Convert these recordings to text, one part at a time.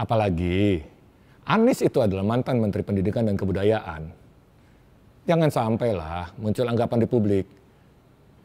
Apalagi Anies itu adalah mantan Menteri Pendidikan dan Kebudayaan. Jangan sampailah muncul anggapan di publik.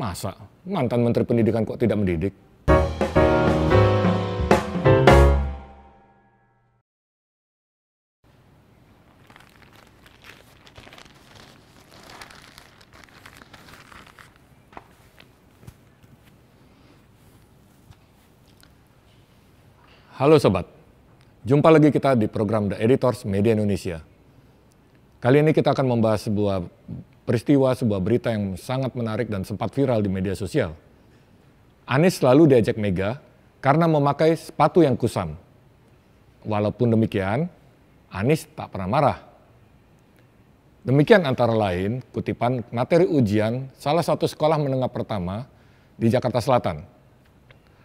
Masa mantan Menteri Pendidikan kok tidak mendidik? Halo sobat, Jumpa lagi kita di program The Editors Media Indonesia. Kali ini kita akan membahas sebuah peristiwa, sebuah berita yang sangat menarik dan sempat viral di media sosial. Anies selalu diajak Mega karena memakai sepatu yang kusam. Walaupun demikian, Anies tak pernah marah. Demikian antara lain kutipan materi ujian salah satu sekolah menengah pertama di Jakarta Selatan.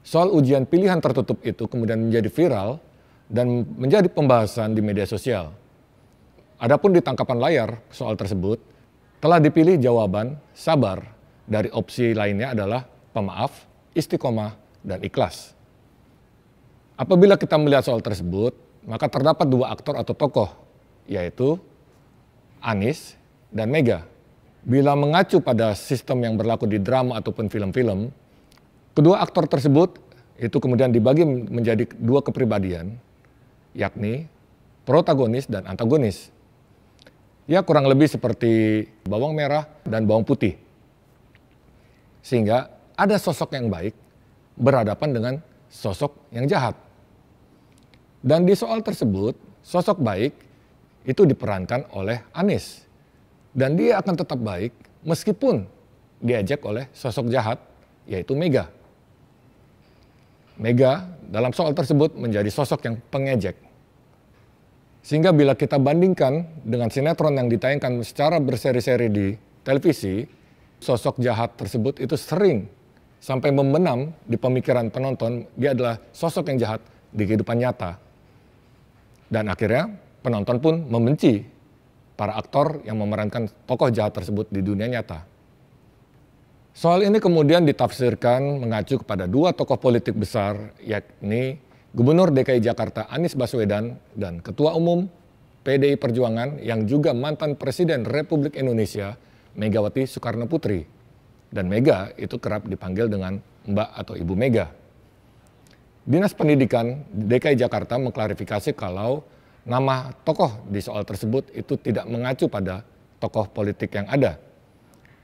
Soal ujian pilihan tertutup itu kemudian menjadi viral dan menjadi pembahasan di media sosial. Adapun di tangkapan layar soal tersebut, telah dipilih jawaban sabar dari opsi lainnya adalah pemaaf, istiqomah, dan ikhlas. Apabila kita melihat soal tersebut, maka terdapat dua aktor atau tokoh, yaitu Anies dan Mega. Bila mengacu pada sistem yang berlaku di drama ataupun film-film, kedua aktor tersebut itu kemudian dibagi menjadi dua kepribadian, yakni protagonis dan antagonis. Ya kurang lebih seperti bawang merah dan bawang putih. Sehingga ada sosok yang baik berhadapan dengan sosok yang jahat. Dan di soal tersebut, sosok baik itu diperankan oleh Anies. Dan dia akan tetap baik meskipun diajak oleh sosok jahat, yaitu Mega. Mega dalam soal tersebut menjadi sosok yang pengejek. Sehingga bila kita bandingkan dengan sinetron yang ditayangkan secara berseri-seri di televisi, sosok jahat tersebut itu sering sampai membenam di pemikiran penonton, dia adalah sosok yang jahat di kehidupan nyata. Dan akhirnya penonton pun membenci para aktor yang memerankan tokoh jahat tersebut di dunia nyata. Soal ini kemudian ditafsirkan mengacu kepada dua tokoh politik besar, yakni Gubernur DKI Jakarta Anies Baswedan dan Ketua Umum PDI Perjuangan yang juga mantan Presiden Republik Indonesia Megawati Soekarno Putri. Dan Mega itu kerap dipanggil dengan Mbak atau Ibu Mega. Dinas Pendidikan DKI Jakarta mengklarifikasi kalau nama tokoh di soal tersebut itu tidak mengacu pada tokoh politik yang ada,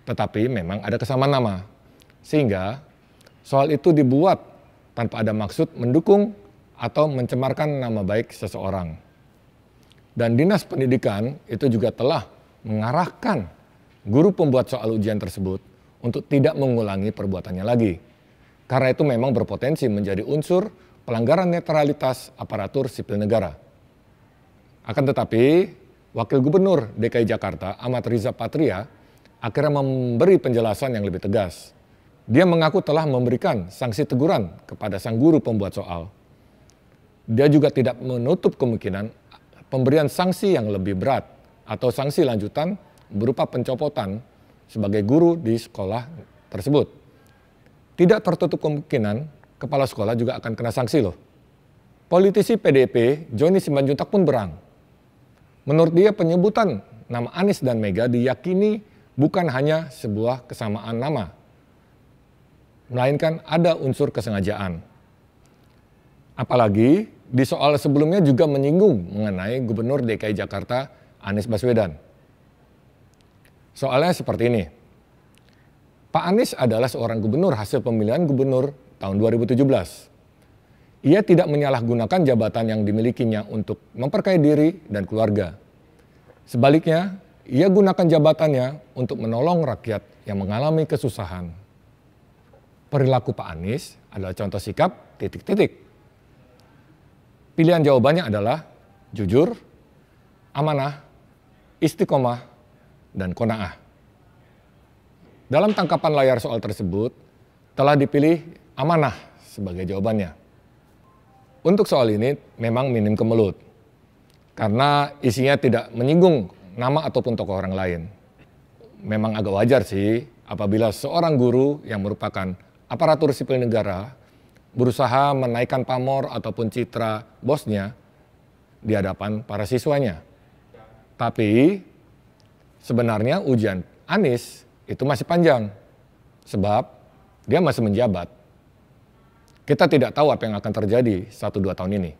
tetapi memang ada kesamaan nama. Sehingga soal itu dibuat tanpa ada maksud mendukung atau mencemarkan nama baik seseorang. Dan Dinas Pendidikan itu juga telah mengarahkan guru pembuat soal ujian tersebut untuk tidak mengulangi perbuatannya lagi. Karena itu memang berpotensi menjadi unsur pelanggaran netralitas aparatur sipil negara. Akan tetapi, Wakil Gubernur DKI Jakarta Ahmad Riza Patria akhirnya memberi penjelasan yang lebih tegas. Dia mengaku telah memberikan sanksi teguran kepada sang guru pembuat soal. Dia juga tidak menutup kemungkinan pemberian sanksi yang lebih berat atau sanksi lanjutan berupa pencopotan sebagai guru di sekolah tersebut. Tidak tertutup kemungkinan kepala sekolah juga akan kena sanksi loh. Politisi PDP Joni Simanjuntak pun berang. Menurut dia penyebutan nama Anies dan Mega diyakini bukan hanya sebuah kesamaan nama, melainkan ada unsur kesengajaan. Apalagi di soal sebelumnya juga menyinggung mengenai Gubernur DKI Jakarta Anies Baswedan. Soalnya seperti ini. Pak Anies adalah seorang gubernur hasil pemilihan gubernur tahun 2017. Ia tidak menyalahgunakan jabatan yang dimilikinya untuk memperkaya diri dan keluarga. Sebaliknya, ia gunakan jabatannya untuk menolong rakyat yang mengalami kesusahan. Perilaku Pak Anies adalah contoh sikap titik-titik. Pilihan jawabannya adalah jujur, amanah, istiqomah, dan kona'ah. Dalam tangkapan layar soal tersebut, telah dipilih amanah sebagai jawabannya. Untuk soal ini memang minim kemelut, karena isinya tidak menyinggung nama ataupun tokoh orang lain. Memang agak wajar sih apabila seorang guru yang merupakan aparatur sipil negara berusaha menaikkan pamor ataupun citra bosnya di hadapan para siswanya. Tapi sebenarnya ujian Anis itu masih panjang sebab dia masih menjabat. Kita tidak tahu apa yang akan terjadi 1 dua tahun ini.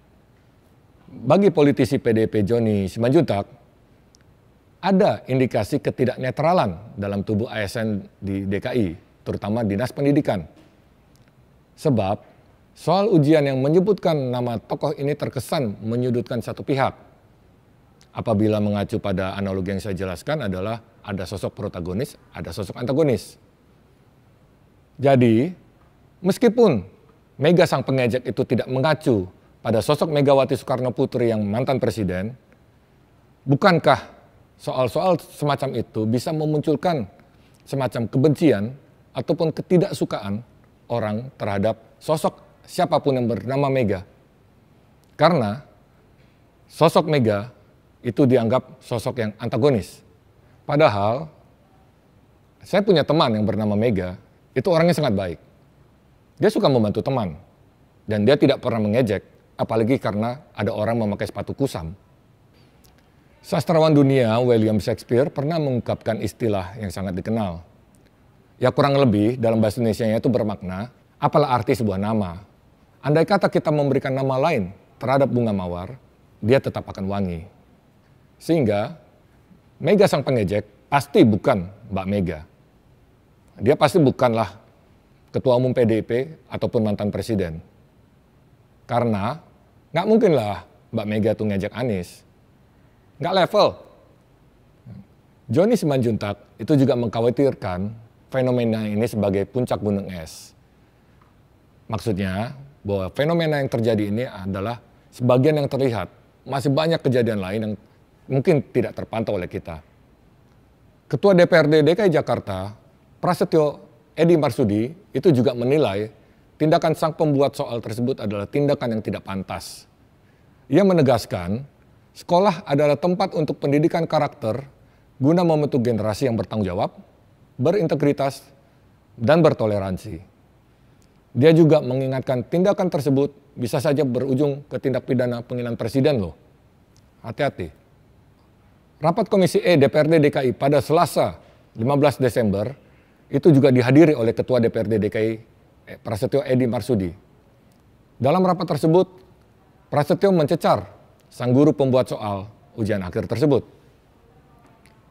Bagi politisi PDP Joni Simanjuntak, ada indikasi ketidaknetralan dalam tubuh ASN di DKI, terutama Dinas Pendidikan. Sebab soal ujian yang menyebutkan nama tokoh ini terkesan menyudutkan satu pihak. Apabila mengacu pada analogi yang saya jelaskan adalah ada sosok protagonis, ada sosok antagonis. Jadi, meskipun Mega sang pengejek itu tidak mengacu pada sosok Megawati Soekarno Putri yang mantan presiden, bukankah soal-soal semacam itu bisa memunculkan semacam kebencian ataupun ketidaksukaan orang terhadap sosok siapapun yang bernama Mega. Karena sosok Mega itu dianggap sosok yang antagonis. Padahal saya punya teman yang bernama Mega, itu orangnya sangat baik. Dia suka membantu teman dan dia tidak pernah mengejek apalagi karena ada orang memakai sepatu kusam. Sastrawan dunia William Shakespeare pernah mengungkapkan istilah yang sangat dikenal. Ya kurang lebih dalam bahasa Indonesia itu bermakna, apalah arti sebuah nama. Andai kata kita memberikan nama lain terhadap bunga mawar, dia tetap akan wangi. Sehingga Mega sang pengejek pasti bukan Mbak Mega. Dia pasti bukanlah ketua umum PDIP ataupun mantan presiden. Karena nggak mungkinlah Mbak Mega tuh ngejek Anies nggak level. Joni Simanjuntak itu juga mengkhawatirkan fenomena ini sebagai puncak gunung es. Maksudnya bahwa fenomena yang terjadi ini adalah sebagian yang terlihat, masih banyak kejadian lain yang mungkin tidak terpantau oleh kita. Ketua DPRD DKI Jakarta, Prasetyo Edi Marsudi, itu juga menilai tindakan sang pembuat soal tersebut adalah tindakan yang tidak pantas. Ia menegaskan Sekolah adalah tempat untuk pendidikan karakter guna membentuk generasi yang bertanggung jawab, berintegritas, dan bertoleransi. Dia juga mengingatkan tindakan tersebut bisa saja berujung ke tindak pidana penghinaan presiden loh. Hati-hati. Rapat Komisi E DPRD DKI pada Selasa 15 Desember itu juga dihadiri oleh Ketua DPRD DKI eh, Prasetyo Edi Marsudi. Dalam rapat tersebut, Prasetyo mencecar sang guru pembuat soal ujian akhir tersebut.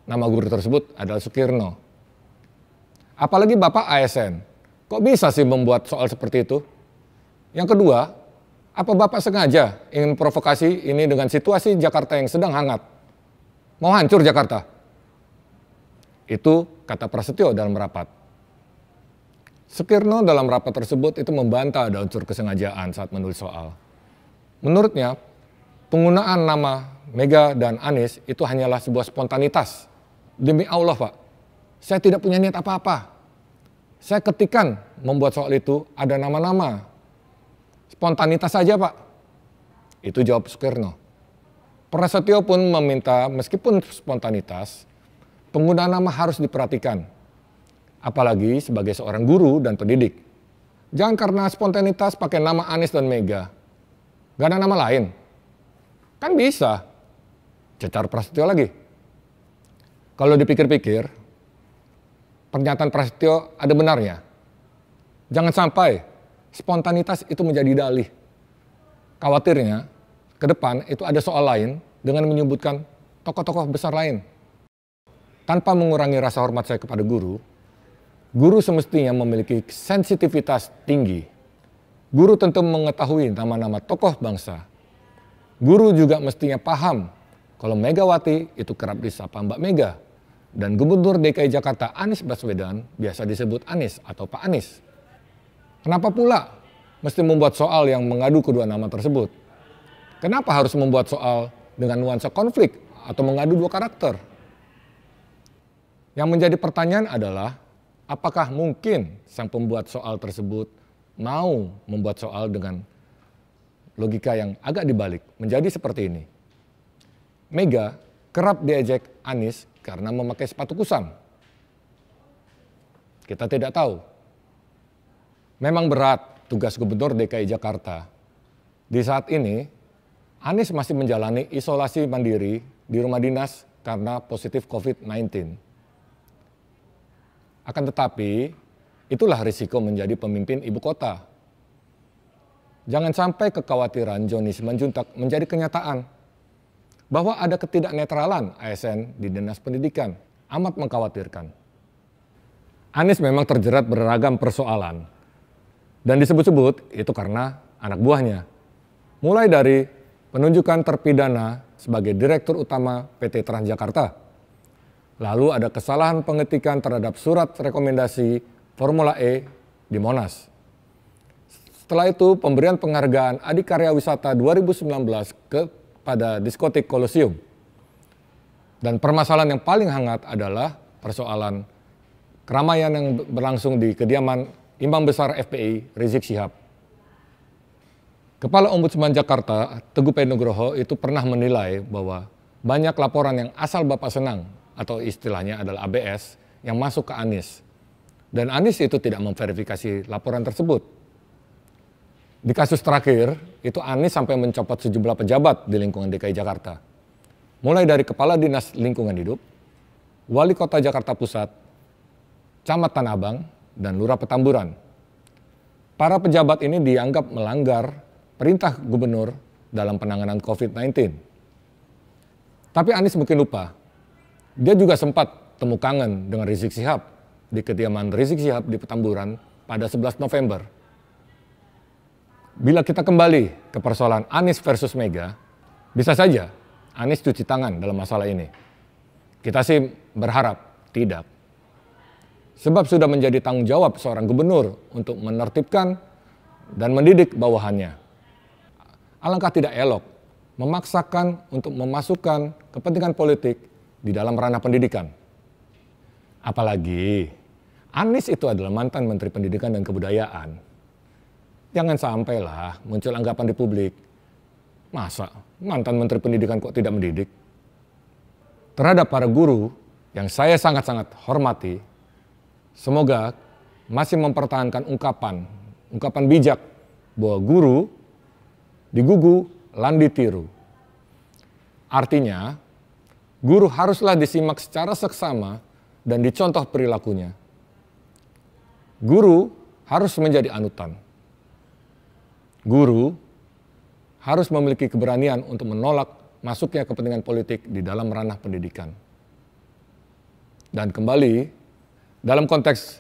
Nama guru tersebut adalah Sukirno. Apalagi Bapak ASN, kok bisa sih membuat soal seperti itu? Yang kedua, apa Bapak sengaja ingin provokasi ini dengan situasi Jakarta yang sedang hangat? Mau hancur Jakarta? Itu kata Prasetyo dalam rapat. Sukirno dalam rapat tersebut itu membantah ada unsur kesengajaan saat menulis soal. Menurutnya, penggunaan nama Mega dan Anies itu hanyalah sebuah spontanitas. Demi Allah Pak, saya tidak punya niat apa-apa. Saya ketikan membuat soal itu ada nama-nama. Spontanitas saja Pak. Itu jawab Soekarno. Prasetyo pun meminta meskipun spontanitas, penggunaan nama harus diperhatikan. Apalagi sebagai seorang guru dan pendidik. Jangan karena spontanitas pakai nama Anies dan Mega. Gak ada nama lain. Kan bisa. Cecar Prasetyo lagi. Kalau dipikir-pikir, pernyataan Prasetyo ada benarnya. Jangan sampai spontanitas itu menjadi dalih. Khawatirnya, ke depan itu ada soal lain dengan menyebutkan tokoh-tokoh besar lain. Tanpa mengurangi rasa hormat saya kepada guru, guru semestinya memiliki sensitivitas tinggi. Guru tentu mengetahui nama-nama tokoh bangsa Guru juga mestinya paham kalau Megawati itu kerap disapa Mbak Mega dan Gubernur DKI Jakarta Anies Baswedan biasa disebut Anies atau Pak Anies. Kenapa pula mesti membuat soal yang mengadu kedua nama tersebut? Kenapa harus membuat soal dengan nuansa konflik atau mengadu dua karakter? Yang menjadi pertanyaan adalah apakah mungkin sang pembuat soal tersebut mau membuat soal dengan logika yang agak dibalik menjadi seperti ini. Mega kerap diejek Anies karena memakai sepatu kusam. Kita tidak tahu. Memang berat tugas Gubernur DKI Jakarta. Di saat ini, Anies masih menjalani isolasi mandiri di rumah dinas karena positif COVID-19. Akan tetapi, itulah risiko menjadi pemimpin ibu kota. Jangan sampai kekhawatiran Jonis menjuntak menjadi kenyataan bahwa ada ketidaknetralan ASN di dinas pendidikan amat mengkhawatirkan. Anies memang terjerat beragam persoalan dan disebut-sebut itu karena anak buahnya. Mulai dari penunjukan terpidana sebagai direktur utama PT Transjakarta. Lalu ada kesalahan pengetikan terhadap surat rekomendasi Formula E di Monas setelah itu, pemberian penghargaan Adik Karya Wisata 2019 kepada diskotik Kolosium Dan permasalahan yang paling hangat adalah persoalan keramaian yang berlangsung di kediaman Imam Besar FPI Rizik Syihab. Kepala Ombudsman Jakarta, Teguh Penugroho, itu pernah menilai bahwa banyak laporan yang asal Bapak senang atau istilahnya adalah ABS yang masuk ke Anies. Dan Anies itu tidak memverifikasi laporan tersebut di kasus terakhir, itu Anies sampai mencopot sejumlah pejabat di lingkungan DKI Jakarta. Mulai dari Kepala Dinas Lingkungan Hidup, Wali Kota Jakarta Pusat, Camat Tanah Abang, dan Lurah Petamburan. Para pejabat ini dianggap melanggar perintah gubernur dalam penanganan COVID-19. Tapi Anies mungkin lupa, dia juga sempat temu dengan Rizik Sihab di kediaman Rizik Sihab di Petamburan pada 11 November Bila kita kembali ke persoalan Anies versus Mega, bisa saja Anies cuci tangan dalam masalah ini. Kita sih berharap tidak. Sebab sudah menjadi tanggung jawab seorang gubernur untuk menertibkan dan mendidik bawahannya. Alangkah tidak elok memaksakan untuk memasukkan kepentingan politik di dalam ranah pendidikan. Apalagi Anies itu adalah mantan Menteri Pendidikan dan Kebudayaan. Jangan sampailah muncul anggapan di publik. Masa mantan Menteri Pendidikan kok tidak mendidik? Terhadap para guru yang saya sangat-sangat hormati, semoga masih mempertahankan ungkapan, ungkapan bijak bahwa guru digugu lan ditiru. Artinya, guru haruslah disimak secara seksama dan dicontoh perilakunya. Guru harus menjadi anutan guru harus memiliki keberanian untuk menolak masuknya kepentingan politik di dalam ranah pendidikan. Dan kembali, dalam konteks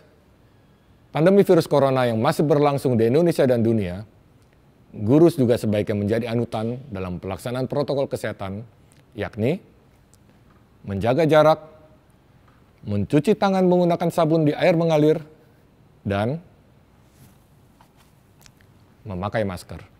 pandemi virus corona yang masih berlangsung di Indonesia dan dunia, guru juga sebaiknya menjadi anutan dalam pelaksanaan protokol kesehatan, yakni menjaga jarak, mencuci tangan menggunakan sabun di air mengalir, dan memakai masker.